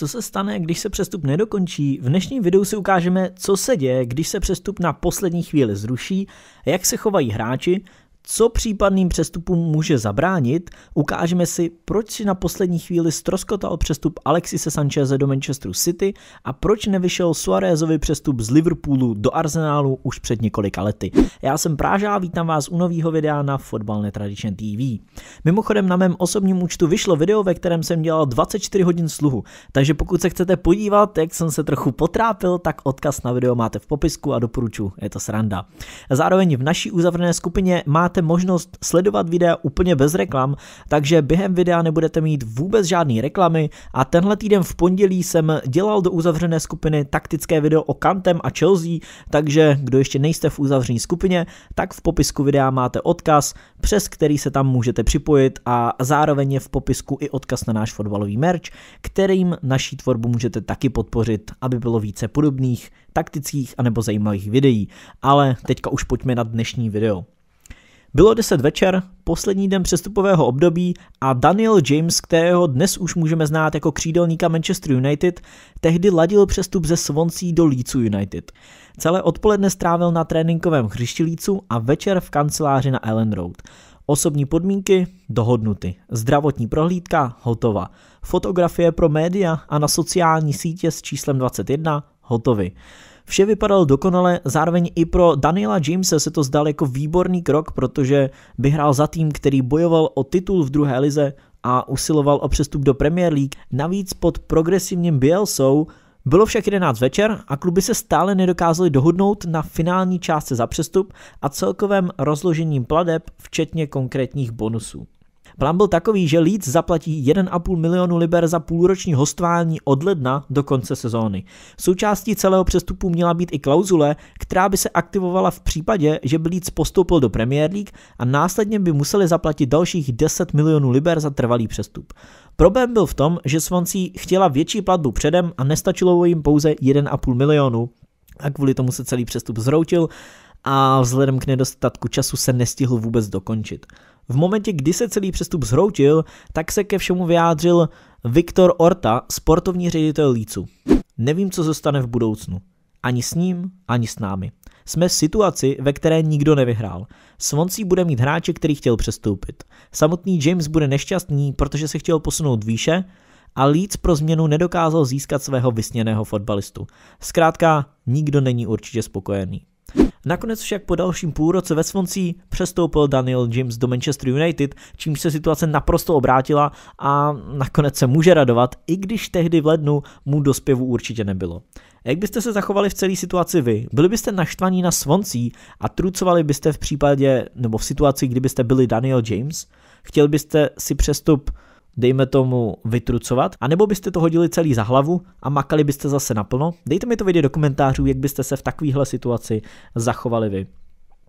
Co se stane, když se přestup nedokončí? V dnešním videu si ukážeme, co se děje, když se přestup na poslední chvíli zruší, jak se chovají hráči, co případným přestupům může zabránit, ukážeme si, proč si na poslední chvíli stroskotal přestup Alexise Sancheze do Manchesteru City a proč nevyšel Suarezovi přestup z Liverpoolu do Arsenálu už před několika lety. Já jsem Práža, vítám vás u nového videa na Fotbal Netradition TV. Mimochodem na mém osobním účtu vyšlo video, ve kterém jsem dělal 24 hodin sluhu, takže pokud se chcete podívat, jak jsem se trochu potrápil, tak odkaz na video máte v popisku a doporučuji, je to sranda. Zároveň v naší uzavřené skupině máte máte možnost sledovat videa úplně bez reklam, takže během videa nebudete mít vůbec žádný reklamy a tenhle týden v pondělí jsem dělal do uzavřené skupiny taktické video o Kantem a Chelsea, takže kdo ještě nejste v uzavřené skupině, tak v popisku videa máte odkaz, přes který se tam můžete připojit a zároveň je v popisku i odkaz na náš fotbalový merch, kterým naší tvorbu můžete taky podpořit, aby bylo více podobných taktických anebo zajímavých videí. Ale teďka už pojďme na dnešní video. Bylo 10 večer, poslední den přestupového období a Daniel James, kterého dnes už můžeme znát jako křídelníka Manchester United, tehdy ladil přestup ze Swansea do Lícu United. Celé odpoledne strávil na tréninkovém hřišti Leedsu a večer v kanceláři na Ellen Road. Osobní podmínky dohodnuty. Zdravotní prohlídka hotova. Fotografie pro média a na sociální sítě s číslem 21 hotovy. Vše vypadalo dokonale, zároveň i pro Daniela Jamesa se to zdal jako výborný krok, protože by hrál za tým, který bojoval o titul v druhé lize a usiloval o přestup do Premier League, navíc pod progresivním Bielsou, bylo však 11 večer a kluby se stále nedokázaly dohodnout na finální částce za přestup a celkovém rozložením pladeb, včetně konkrétních bonusů. Plán byl takový, že Leeds zaplatí 1,5 milionu liber za půlroční hostování od ledna do konce sezóny. Součástí celého přestupu měla být i klauzule, která by se aktivovala v případě, že by Leeds postoupil do Premier League a následně by museli zaplatit dalších 10 milionů liber za trvalý přestup. Problém byl v tom, že Swansea chtěla větší platbu předem a nestačilo jim pouze 1,5 milionu a kvůli tomu se celý přestup zroutil a vzhledem k nedostatku času se nestihl vůbec dokončit. V momentě, kdy se celý přestup zhroutil, tak se ke všemu vyjádřil Viktor Orta, sportovní ředitel Lícu. Nevím, co zůstane v budoucnu. Ani s ním, ani s námi. Jsme v situaci, ve které nikdo nevyhrál. Svoncí bude mít hráče, který chtěl přestoupit. Samotný James bude nešťastný, protože se chtěl posunout výše a Leeds pro změnu nedokázal získat svého vysněného fotbalistu. Zkrátka, nikdo není určitě spokojený. Nakonec však po dalším půlroce ve Svoncí přestoupil Daniel James do Manchester United, čímž se situace naprosto obrátila a nakonec se může radovat, i když tehdy v lednu mu do zpěvu určitě nebylo. Jak byste se zachovali v celé situaci vy? Byli byste naštvaní na Svoncí a trucovali byste v případě nebo v situaci, kdybyste byli Daniel James? Chtěl byste si přestup dejme tomu, vytrucovat, anebo byste to hodili celý za hlavu a makali byste zase naplno. Dejte mi to vědět do komentářů, jak byste se v takovéhle situaci zachovali vy.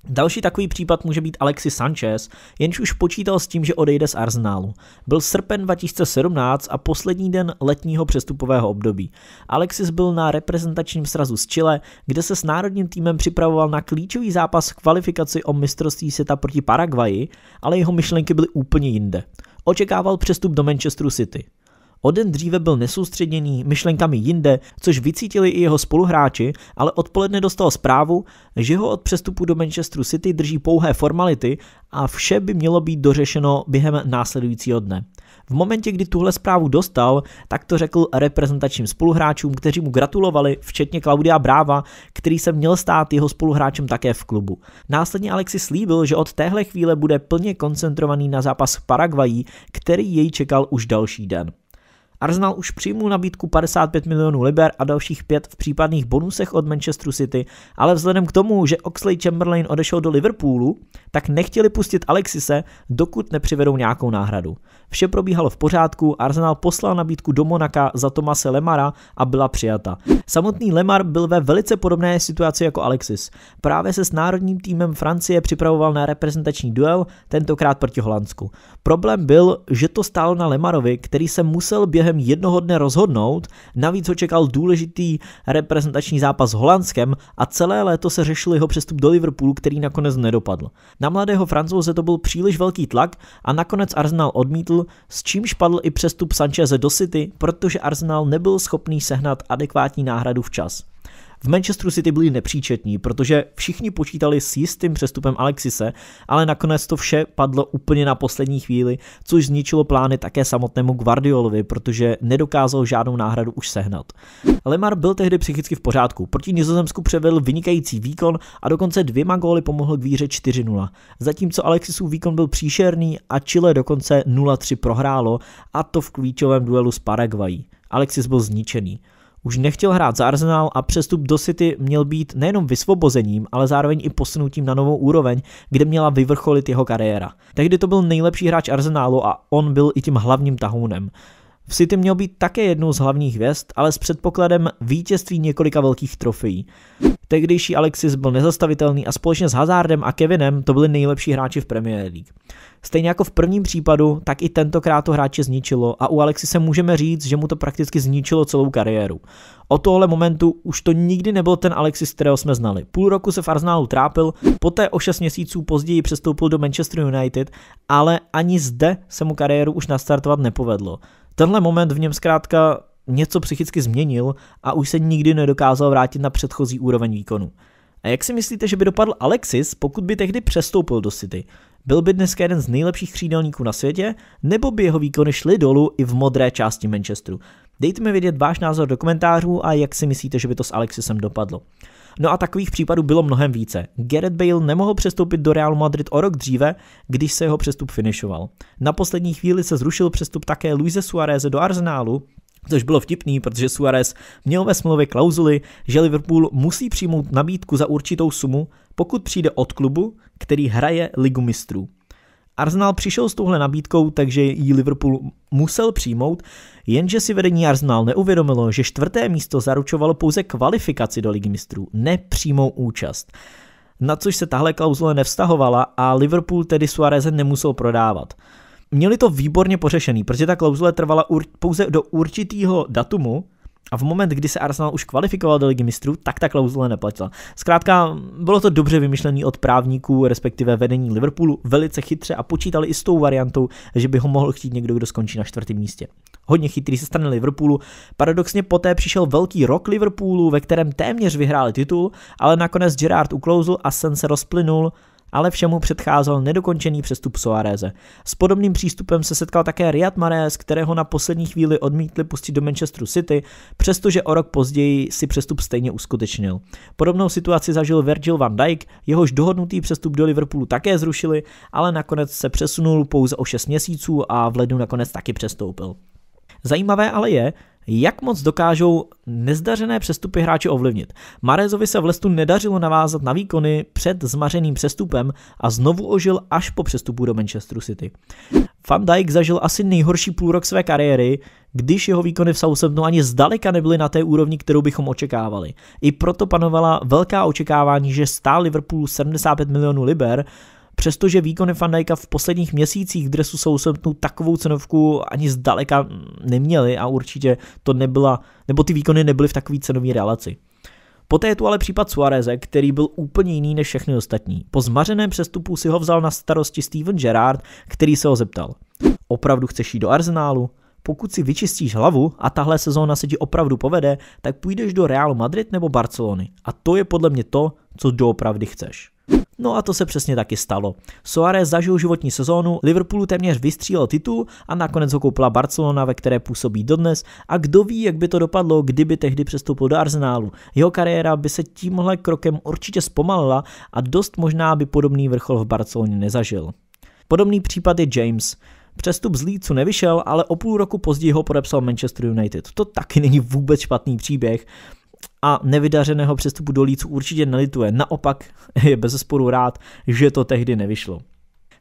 Další takový případ může být Alexis Sanchez, jenž už počítal s tím, že odejde z Arsenálu. Byl srpen 2017 a poslední den letního přestupového období. Alexis byl na reprezentačním srazu z Chile, kde se s národním týmem připravoval na klíčový zápas kvalifikaci o mistrovství světa proti Paraguaji, ale jeho myšlenky byly úplně jinde očekával přestup do Manchesteru City. O den dříve byl nesoustředěný, myšlenkami jinde, což vycítili i jeho spoluhráči, ale odpoledne dostal zprávu, že ho od přestupu do Manchesteru City drží pouhé formality a vše by mělo být dořešeno během následujícího dne. V momentě, kdy tuhle zprávu dostal, tak to řekl reprezentačním spoluhráčům, kteří mu gratulovali, včetně Claudia Bráva, který se měl stát jeho spoluhráčem také v klubu. Následně Alexi slíbil, že od téhle chvíle bude plně koncentrovaný na zápas Paraguayi, který jej čekal už další den. Arsenal už přijmul nabídku 55 milionů liber a dalších 5 v případných bonusech od Manchesteru City, ale vzhledem k tomu, že Oxley Chamberlain odešel do Liverpoolu, tak nechtěli pustit Alexise, dokud nepřivedou nějakou náhradu. Vše probíhalo v pořádku, Arsenal poslal nabídku do Monaka za Tomase Lemara a byla přijata. Samotný Lemar byl ve velice podobné situaci jako Alexis. Právě se s národním týmem Francie připravoval na reprezentační duel, tentokrát proti Holandsku. Problém byl, že to stálo na Lemarovi, který se musel během během jednoho dne rozhodnout, navíc ho čekal důležitý reprezentační zápas s Holandskem a celé léto se řešil jeho přestup do Liverpoolu, který nakonec nedopadl. Na mladého francouze to byl příliš velký tlak a nakonec Arsenal odmítl, s čímž padl i přestup Sancheze do City, protože Arsenal nebyl schopný sehnat adekvátní náhradu včas. V Manchesteru City byli nepříčetní, protože všichni počítali s jistým přestupem Alexise, ale nakonec to vše padlo úplně na poslední chvíli, což zničilo plány také samotnému Guardiolovi, protože nedokázal žádnou náhradu už sehnat. Lemar byl tehdy psychicky v pořádku, proti Nizozemsku převedl vynikající výkon a dokonce dvěma góly pomohl k výře 4-0. Zatímco Alexisův výkon byl příšerný a Chile dokonce 0-3 prohrálo a to v klíčovém duelu s Paraguay. Alexis byl zničený. Už nechtěl hrát za Arsenal a přestup do City měl být nejenom vysvobozením, ale zároveň i posunutím na novou úroveň, kde měla vyvrcholit jeho kariéra. Tehdy to byl nejlepší hráč Arsenalu a on byl i tím hlavním tahounem. V City měl být také jednou z hlavních hvězd, ale s předpokladem vítězství několika velkých trofejí. Tehdejší Alexis byl nezastavitelný a společně s Hazardem a Kevinem to byli nejlepší hráči v Premier League. Stejně jako v prvním případu, tak i tentokrát to hráče zničilo a u Alexise můžeme říct, že mu to prakticky zničilo celou kariéru. O tohle momentu už to nikdy nebyl ten Alexis, kterého jsme znali. Půl roku se v Arsenalu trápil, poté o 6 měsíců později přestoupil do Manchester United, ale ani zde se mu kariéru už nastartovat nepovedlo. Tenhle moment v něm zkrátka něco psychicky změnil a už se nikdy nedokázal vrátit na předchozí úroveň výkonu. A jak si myslíte, že by dopadl Alexis, pokud by tehdy přestoupil do City? Byl by dneska jeden z nejlepších křídelníků na světě, nebo by jeho výkony šly dolů i v modré části Manchesteru? Dejte mi vědět váš názor do komentářů a jak si myslíte, že by to s Alexisem dopadlo. No a takových případů bylo mnohem více. Gareth Bale nemohl přestoupit do Real Madrid o rok dříve, když se jeho přestup finišoval. Na poslední chvíli se zrušil přestup také Luise Suárez do Arsenálu, Což bylo vtipný, protože Suarez měl ve smlouvě klauzuly, že Liverpool musí přijmout nabídku za určitou sumu, pokud přijde od klubu, který hraje ligu mistrů. Arsenal přišel s touhle nabídkou, takže ji Liverpool musel přijmout, jenže si vedení Arsenal neuvědomilo, že čtvrté místo zaručovalo pouze kvalifikaci do ligy mistrů, ne přímou účast. Na což se tahle klauzule nevztahovala a Liverpool tedy Suareze nemusel prodávat. Měli to výborně pořešený, protože ta klauzule trvala ur- pouze do určitýho datumu, a v moment, kdy se Arsenal už kvalifikoval do ligy mistrů, tak ta klauzule neplatila. Zkrátka, bylo to dobře vymyšlené od právníků, respektive vedení Liverpoolu, velice chytře a počítali i s tou variantou, že by ho mohl chtít někdo, kdo skončí na čtvrtém místě. Hodně chytrý se strany Liverpoolu. Paradoxně poté přišel velký rok Liverpoolu, ve kterém téměř vyhráli titul, ale nakonec Gerard uklouzl a Sen se rozplynul ale všemu předcházel nedokončený přestup Soareze. S podobným přístupem se setkal také Riyad Mahrez, kterého na poslední chvíli odmítli pustit do Manchesteru City, přestože o rok později si přestup stejně uskutečnil. Podobnou situaci zažil Virgil van Dijk, jehož dohodnutý přestup do Liverpoolu také zrušili, ale nakonec se přesunul pouze o 6 měsíců a v lednu nakonec taky přestoupil. Zajímavé ale je, jak moc dokážou nezdařené přestupy hráče ovlivnit. Marezovi se v Lestu nedařilo navázat na výkony před zmařeným přestupem a znovu ožil až po přestupu do Manchesteru City. Van Dijk zažil asi nejhorší půlrok své kariéry, když jeho výkony v Southamptonu ani zdaleka nebyly na té úrovni, kterou bychom očekávali. I proto panovala velká očekávání, že stál Liverpool 75 milionů liber, Přestože výkony Van Dijka v posledních měsících v dresu Southamptonu takovou cenovku ani zdaleka neměli a určitě to nebyla, nebo ty výkony nebyly v takové cenové relaci. Poté je tu ale případ Suareze, který byl úplně jiný než všechny ostatní. Po zmařeném přestupu si ho vzal na starosti Steven Gerrard, který se ho zeptal. Opravdu chceš jít do Arsenálu? Pokud si vyčistíš hlavu a tahle sezóna se ti opravdu povede, tak půjdeš do Realu Madrid nebo Barcelony. A to je podle mě to, co doopravdy chceš. No a to se přesně taky stalo. Soares zažil životní sezónu, Liverpoolu téměř vystřílel titul a nakonec ho koupila Barcelona, ve které působí dodnes a kdo ví, jak by to dopadlo, kdyby tehdy přestoupil do Arsenálu. Jeho kariéra by se tímhle krokem určitě zpomalila a dost možná by podobný vrchol v Barceloně nezažil. Podobný případ je James. Přestup z Leedsu nevyšel, ale o půl roku později ho podepsal Manchester United. To taky není vůbec špatný příběh a nevydařeného přestupu do Lícu určitě nelituje. Naopak je bez sporu rád, že to tehdy nevyšlo.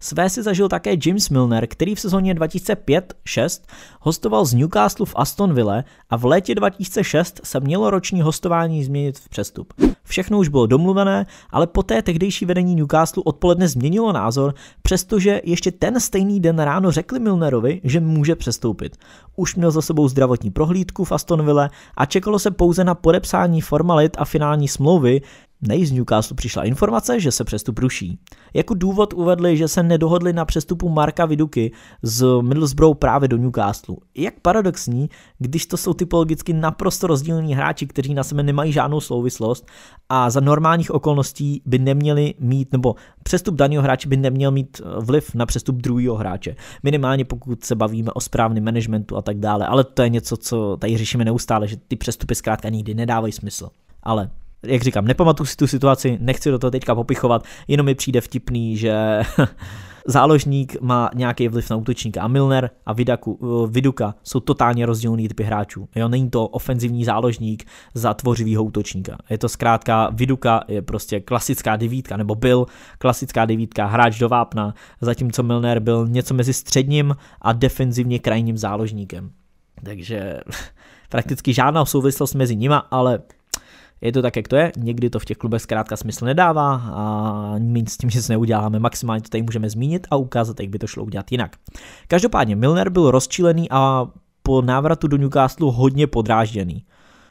Své si zažil také James Milner, který v sezóně 2005-6 hostoval z Newcastle v Astonville a v létě 2006 se mělo roční hostování změnit v přestup. Všechno už bylo domluvené, ale poté tehdejší vedení Newcastle odpoledne změnilo názor, přestože ještě ten stejný den ráno řekli Milnerovi, že může přestoupit. Už měl za sebou zdravotní prohlídku v Astonville a čekalo se pouze na podepsání formalit a finální smlouvy, Nej z Newcastle přišla informace, že se přestup ruší. Jako důvod uvedli, že se nedohodli na přestupu Marka Viduky z Middlesbrough právě do Newcastle. Jak paradoxní, když to jsou typologicky naprosto rozdílní hráči, kteří na sebe nemají žádnou souvislost a za normálních okolností by neměli mít, nebo přestup daného hráče by neměl mít eh, vliv na přestup druhého hráče. Minimálně pokud se bavíme o správném managementu a tak dále, ale to je něco, co tady řešíme neustále, že ty přestupy zkrátka nikdy nedávají smysl. Ale jak říkám, nepamatuju si tu situaci, nechci do toho teďka popichovat, jenom mi přijde vtipný, že záložník má nějaký vliv na útočníka a Milner a Vidaku, eh, Viduka jsou totálně rozdílný typy hráčů. Jo, není to ofenzivní záložník za tvořivýho útočníka. Je to zkrátka Viduka je prostě klasická devítka, nebo byl klasická devítka, hráč do vápna, zatímco Milner byl něco mezi středním a defenzivně krajním záložníkem. Takže prakticky žádná souvislost mezi nima, ale je to tak, jak to je. Někdy to v těch klubech zkrátka smysl nedává a my s tím nic neuděláme. Maximálně to tady můžeme zmínit a ukázat, jak by to šlo udělat jinak. Každopádně Milner byl rozčílený a po návratu do Newcastle hodně podrážděný.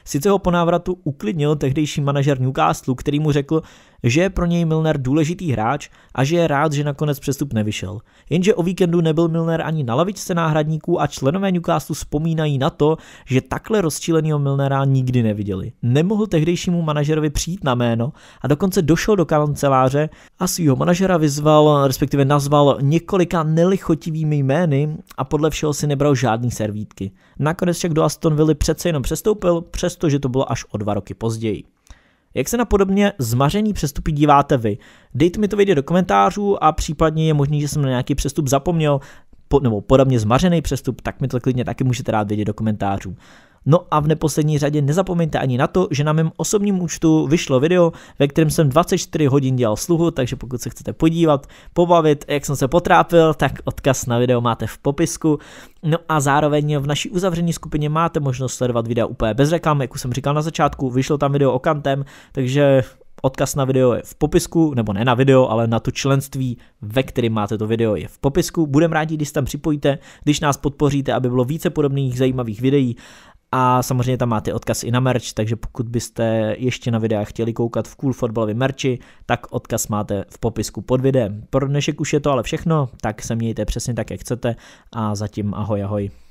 Sice ho po návratu uklidnil tehdejší manažer Newcastle, který mu řekl, že je pro něj Milner důležitý hráč a že je rád, že nakonec přestup nevyšel. Jenže o víkendu nebyl Milner ani na lavičce náhradníků a členové Newcastle vzpomínají na to, že takhle rozčíleného Milnera nikdy neviděli. Nemohl tehdejšímu manažerovi přijít na jméno a dokonce došel do kanceláře a svého manažera vyzval, respektive nazval několika nelichotivými jmény a podle všeho si nebral žádný servítky. Nakonec však do Aston Villa přece jenom přestoupil, přestože to bylo až o dva roky později. Jak se na podobně zmařený přestupy díváte vy? Dejte mi to vědět do komentářů a případně je možný, že jsem na nějaký přestup zapomněl, po, nebo podobně zmařený přestup, tak mi to klidně taky můžete rád vědět do komentářů. No a v neposlední řadě nezapomeňte ani na to, že na mém osobním účtu vyšlo video, ve kterém jsem 24 hodin dělal sluhu, takže pokud se chcete podívat, pobavit, jak jsem se potrápil, tak odkaz na video máte v popisku. No a zároveň v naší uzavřené skupině máte možnost sledovat videa úplně bez reklam, jak už jsem říkal na začátku, vyšlo tam video o kantem, takže Odkaz na video je v popisku, nebo ne na video, ale na to členství, ve kterém máte to video, je v popisku. Budeme rádi, když tam připojíte, když nás podpoříte, aby bylo více podobných zajímavých videí a samozřejmě tam máte odkaz i na merch, takže pokud byste ještě na videa chtěli koukat v cool fotbalovém merči, tak odkaz máte v popisku pod videem. Pro dnešek už je to ale všechno, tak se mějte přesně tak, jak chcete a zatím ahoj ahoj.